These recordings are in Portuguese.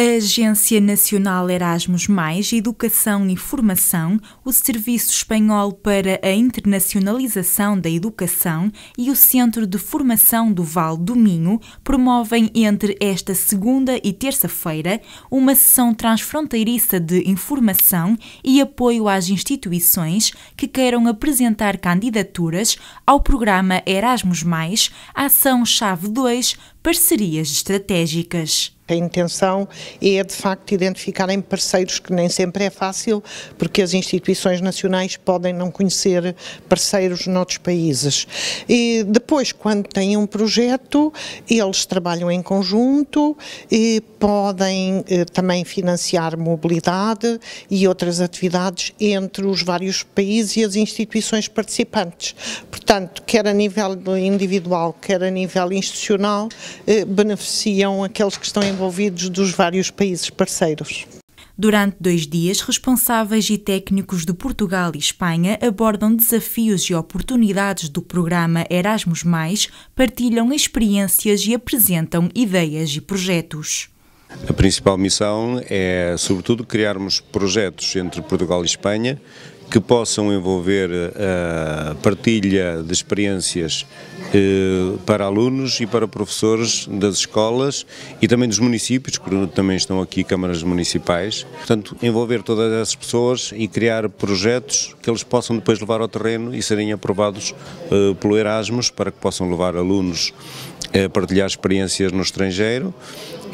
A Agência Nacional Erasmus, Educação e Formação, o Serviço Espanhol para a Internacionalização da Educação e o Centro de Formação do Val do Minho promovem entre esta segunda e terça-feira uma sessão transfronteiriça de informação e apoio às instituições que queiram apresentar candidaturas ao programa Erasmus, Ação Chave 2 parcerias estratégicas. A intenção é, de facto, identificarem parceiros, que nem sempre é fácil, porque as instituições nacionais podem não conhecer parceiros noutros países. E depois, quando têm um projeto, eles trabalham em conjunto e podem eh, também financiar mobilidade e outras atividades entre os vários países e as instituições participantes. Portanto, quer a nível individual, quer a nível institucional, eh, beneficiam aqueles que estão envolvidos dos vários países parceiros. Durante dois dias, responsáveis e técnicos de Portugal e Espanha abordam desafios e oportunidades do programa Erasmus, partilham experiências e apresentam ideias e projetos. A principal missão é, sobretudo, criarmos projetos entre Portugal e Espanha que possam envolver eh, a partilha de experiências eh, para alunos e para professores das escolas e também dos municípios, que também estão aqui câmaras municipais. Portanto, envolver todas essas pessoas e criar projetos que eles possam depois levar ao terreno e serem aprovados eh, pelo Erasmus para que possam levar alunos eh, a partilhar experiências no estrangeiro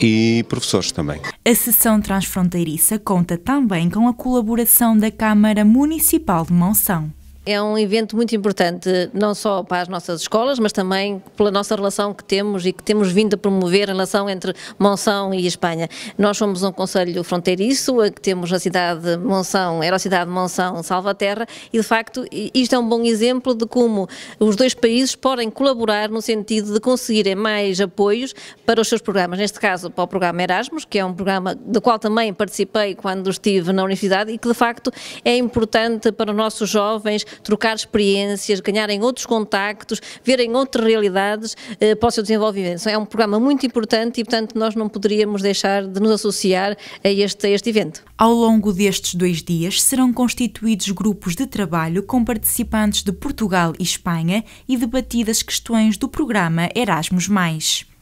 e professores também. A sessão transfronteiriça conta também com a colaboração da Câmara Municipal de Monção é um evento muito importante, não só para as nossas escolas, mas também pela nossa relação que temos e que temos vindo a promover a relação entre Monção e Espanha. Nós somos um conselho fronteiriço, a que temos a cidade Monção, era a cidade Monção, Salvaterra, e de facto isto é um bom exemplo de como os dois países podem colaborar no sentido de conseguirem mais apoios para os seus programas, neste caso para o programa Erasmus, que é um programa do qual também participei quando estive na universidade e que de facto é importante para os nossos jovens trocar experiências, ganharem outros contactos, verem outras realidades eh, para o seu desenvolvimento. É um programa muito importante e, portanto, nós não poderíamos deixar de nos associar a este, a este evento. Ao longo destes dois dias serão constituídos grupos de trabalho com participantes de Portugal e Espanha e debatidas questões do programa Erasmus.